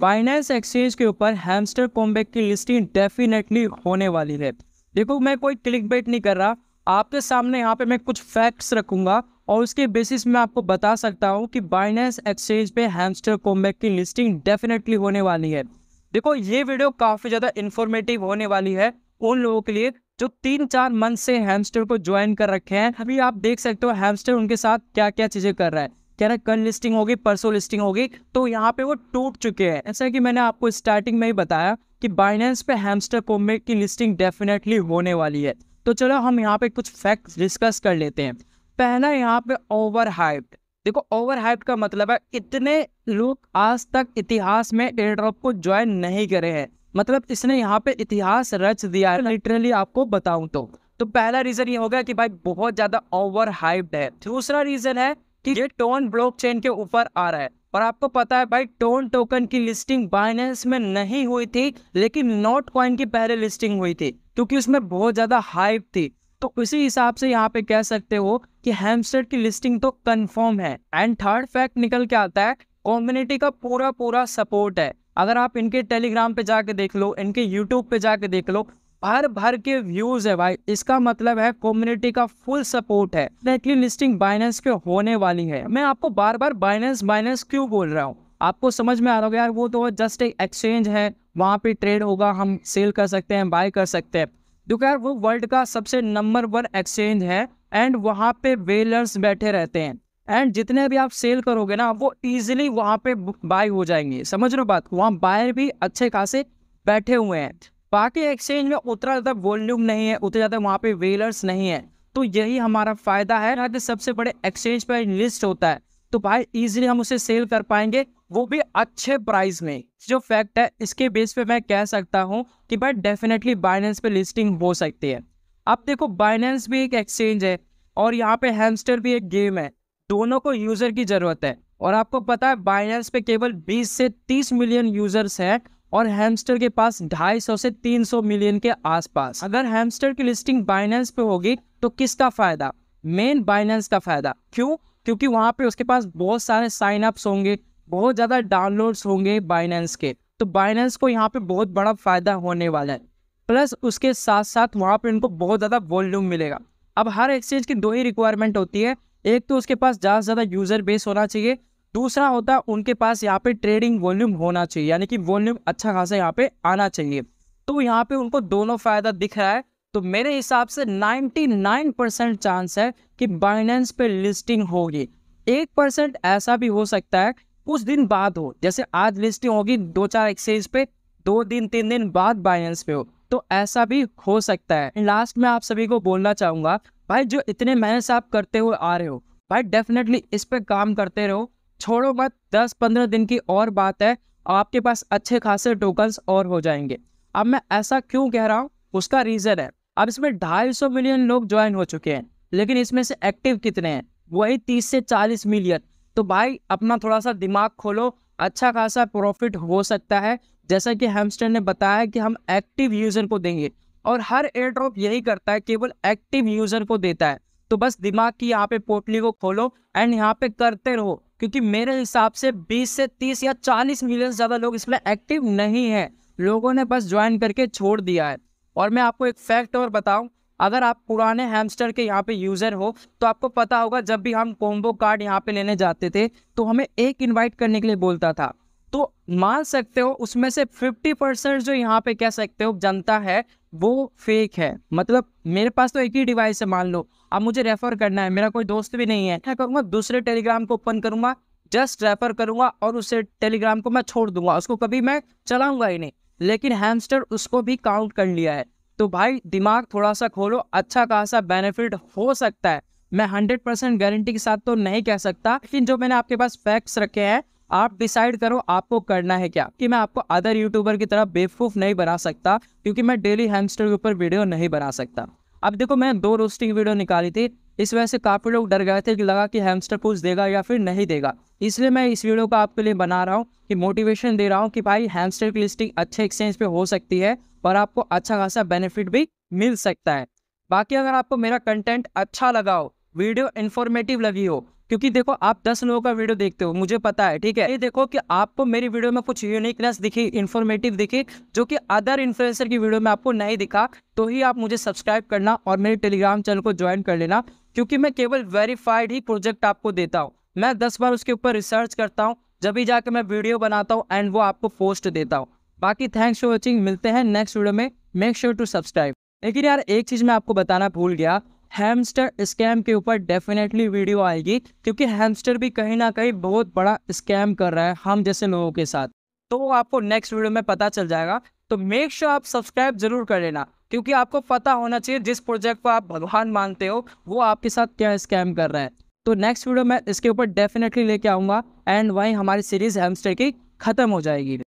finance exchange के ऊपर Hamster Kombat की लिस्टिंग डेफिनेटली होने वाली है देखो मैं कोई क्लिक बेट नहीं कर रहा आपके सामने यहाँ पे मैं कुछ फैक्ट्स रखूंगा और उसके बेसिस में आपको बता सकता हूँ कि बाइनेंस एक्सचेंज पे हैमस्टर कॉम्बैक की लिस्टिंग डेफिनेटली होने वाली है देखो ये वीडियो काफ़ी ज़्यादा इन्फॉर्मेटिव होने वाली है उन लोगों के लिए जो तीन चार मंथ से हैमस्टर को ज्वाइन कर रखे हैं अभी आप देख सकते हो हैमस्टर उनके साथ क्या क्या चीज़ें कर रहा है क्या ना कल लिस्टिंग होगी परसों लिस्टिंग होगी तो यहाँ पे वो टूट चुके हैं ऐसा कि मैंने आपको स्टार्टिंग में ही बताया कि बाइनेंस पे हैमस्टर कोम्बे की लिस्टिंग डेफिनेटली होने वाली है तो चलो हम यहाँ पे कुछ फैक्ट डिस्कस कर लेते हैं पहला यहाँ पे ओवर हाइप्ड देखो ओवर हाइप का मतलब है इतने लोग आज तक इतिहास में एयर ड्रॉप को ज्वाइन नहीं करे हैं मतलब इसने यहाँ पे इतिहास रच दिया है लिटरली आपको बताऊं तो तो पहला रीज़न ये होगा कि भाई बहुत ज़्यादा ओवर हाइप्ड है दूसरा रीज़न है कि ये टोन ब्लॉकचेन के ऊपर आ रहा है और आपको पता है भाई टोन टोकन की लिस्टिंग बाइनेंस में नहीं हुई थी लेकिन नोट कॉइन की पहले लिस्टिंग हुई थी क्योंकि उसमें बहुत ज़्यादा हाइप थी तो उसी हिसाब से यहाँ पे कह सकते हो कि हेमस्टेड की लिस्टिंग तो कंफर्म है एंड थर्ड फैक्ट निकल के आता है कम्युनिटी का पूरा पूरा सपोर्ट है अगर आप इनके टेलीग्राम पे जाके देख लो इनके यूट्यूब पे जाके देख लो भर भर के व्यूज है भाई इसका मतलब है कम्युनिटी का फुल सपोर्ट है डायरेक्टली लिस्टिंग बाइनेंस पे होने वाली है मैं आपको बार बार बाइनेंस बाइनेंस क्यों बोल रहा हूँ आपको समझ में आ रहा होगा यार वो तो जस्ट एक एक्सचेंज है वहाँ पे ट्रेड होगा हम सेल कर सकते हैं बाय कर सकते हैं क्योंकि यार वो वर्ल्ड का सबसे नंबर वन एक्सचेंज है एंड वहाँ पे वेलर्स बैठे रहते हैं एंड जितने भी आप सेल करोगे ना वो इजीली वहाँ पे बाय हो जाएंगे समझ रहे हो बात वहाँ बायर भी अच्छे खासे बैठे हुए हैं बाकी एक्सचेंज में उतना ज़्यादा वॉल्यूम नहीं है उतना ज़्यादा वहाँ पे वेलर्स नहीं है तो यही हमारा फ़ायदा है यहाँ सबसे बड़े एक्सचेंज पर लिस्ट होता है तो भाई इजीली हम उसे सेल कर पाएंगे वो भी अच्छे प्राइस में जो फैक्ट है इसके बेस पे मैं कह सकता हूँ कि भाई डेफिनेटली बाइनेंस पे लिस्टिंग हो सकती है अब देखो बाइनेंस भी एक एक्सचेंज है और यहाँ पे हैमस्टर भी एक गेम है दोनों को यूज़र की ज़रूरत है और आपको पता है बाइनेंस पे केवल 20 से 30 मिलियन यूज़र्स हैं और हैमस्टर के पास 250 से 300 मिलियन के आसपास अगर हैमस्टर की लिस्टिंग बाइनेंस पे होगी तो किसका फायदा मेन बाइनेंस का फायदा क्यों क्योंकि वहां पे उसके पास बहुत सारे साइन अप्स होंगे बहुत ज़्यादा डाउनलोड्स होंगे बाइनेंस के तो बाइनेंस को यहाँ पे बहुत बड़ा फायदा होने वाला है प्लस उसके साथ साथ वहाँ पे उनको बहुत ज़्यादा वॉल्यूम मिलेगा अब हर एक्सचेंज की दो ही रिक्वायरमेंट होती है एक तो उसके पास ज़्यादा से ज़्यादा यूज़र बेस होना चाहिए दूसरा होता है उनके पास यहाँ पे ट्रेडिंग वॉल्यूम होना चाहिए यानी कि वॉल्यूम अच्छा खासा यहाँ पे आना चाहिए तो यहाँ पे उनको दोनों फायदा दिख रहा है तो मेरे हिसाब से 99 चांस है कि बाइनेंस पे लिस्टिंग होगी एक परसेंट ऐसा भी हो सकता है कुछ दिन बाद हो जैसे आज लिस्टिंग होगी दो चार एक्सचेंज पे दो दिन तीन दिन बाद बाइनेंस पे हो तो ऐसा भी हो सकता है लास्ट में आप सभी को बोलना चाहूंगा भाई जो इतने मेहनत आप करते हुए आ रहे हो भाई डेफिनेटली इस पे काम करते रहो छोड़ो मत दस पंद्रह दिन की और बात है आपके पास अच्छे खासे टोकन्स और हो जाएंगे अब मैं ऐसा क्यों कह रहा हूँ उसका रीज़न है अब इसमें ढाई सौ मिलियन लोग ज्वाइन हो चुके हैं लेकिन इसमें से एक्टिव कितने हैं वही तीस से चालीस मिलियन तो भाई अपना थोड़ा सा दिमाग खोलो अच्छा खासा प्रॉफिट हो सकता है जैसा कि हेमस्टर ने बताया कि हम एक्टिव यूज़र को देंगे और हर एयर ड्रॉप यही करता है केवल एक्टिव यूज़र को देता है तो बस दिमाग की यहाँ पे पोटली को खोलो एंड यहाँ पे करते रहो क्योंकि मेरे हिसाब से 20 से 30 या 40 मिलियन ज़्यादा लोग इसमें एक्टिव नहीं है लोगों ने बस ज्वाइन करके छोड़ दिया है और मैं आपको एक फैक्ट और बताऊं अगर आप पुराने हैमस्टर के यहाँ पे यूज़र हो तो आपको पता होगा जब भी हम कॉम्बो कार्ड यहाँ पे लेने जाते थे तो हमें एक इनवाइट करने के लिए बोलता था तो मान सकते हो उसमें से 50 परसेंट जो यहाँ पे कह सकते हो जनता है वो फेक है मतलब मेरे पास तो एक ही डिवाइस है मान लो अब मुझे रेफर करना है मेरा कोई दोस्त भी नहीं है क्या करूँगा दूसरे टेलीग्राम को ओपन करूंगा जस्ट रेफर करूंगा और उसे टेलीग्राम को मैं छोड़ दूंगा उसको कभी मैं चलाऊंगा ही नहीं लेकिन हैमस्टर उसको भी काउंट कर लिया है तो भाई दिमाग थोड़ा सा खोलो अच्छा खासा बेनिफिट हो सकता है मैं हंड्रेड परसेंट गारंटी के साथ तो नहीं कह सकता लेकिन जो मैंने आपके पास फैक्ट्स रखे हैं आप डिसाइड करो आपको करना है क्या कि मैं आपको अदर यूट्यूबर की तरह बेवकूफ़ नहीं बना सकता क्योंकि मैं डेली हैमस्टर के ऊपर वीडियो नहीं बना सकता अब देखो मैं दो रोस्टिंग वीडियो निकाली थी इस वजह से काफ़ी लोग डर गए थे कि लगा कि हेमस्टर पूज देगा या फिर नहीं देगा इसलिए मैं इस वीडियो को आपके लिए बना रहा हूँ कि मोटिवेशन दे रहा हूँ कि भाई हैमस्टर की लिस्टिंग अच्छे एक्सचेंज पे हो सकती है और आपको अच्छा खासा बेनिफिट भी मिल सकता है बाकी अगर आपको मेरा कंटेंट अच्छा लगा हो वीडियो इन्फॉर्मेटिव लगी हो क्योंकि देखो आप दस लोगों का वीडियो देखते हो मुझे पता है ठीक है ये देखो कि आपको मेरी वीडियो में कुछ यूनिकनेस दिखी इन्फॉर्मेटिव दिखी जो कि अदर इन्फ्लुएंसर की वीडियो में आपको नहीं दिखा तो ही आप मुझे सब्सक्राइब करना और मेरे टेलीग्राम चैनल को ज्वाइन कर लेना क्योंकि मैं केवल वेरीफाइड ही प्रोजेक्ट आपको देता हूँ मैं दस बार उसके ऊपर रिसर्च करता हूँ जब भी जाकर मैं वीडियो बनाता हूँ एंड वो आपको पोस्ट देता हूँ बाकी थैंक्स फॉर वॉचिंग मिलते हैं नेक्स्ट वीडियो में मेक श्योर टू सब्सक्राइब लेकिन यार एक चीज़ मैं आपको बताना भूल गया हैमस्टर स्कैम के ऊपर डेफिनेटली वीडियो आएगी क्योंकि हैमस्टर भी कहीं ना कहीं बहुत बड़ा स्कैम कर रहा है हम जैसे लोगों के साथ तो आपको नेक्स्ट वीडियो में पता चल जाएगा तो मेक श्योर sure आप सब्सक्राइब जरूर कर लेना क्योंकि आपको पता होना चाहिए जिस प्रोजेक्ट को आप भगवान मानते हो वो आपके साथ क्या स्कैम कर रहा है तो नेक्स्ट वीडियो मैं इसके ऊपर डेफिनेटली लेके आऊँगा एंड वहीं हमारी सीरीज़ हेमस्टर की ख़त्म हो जाएगी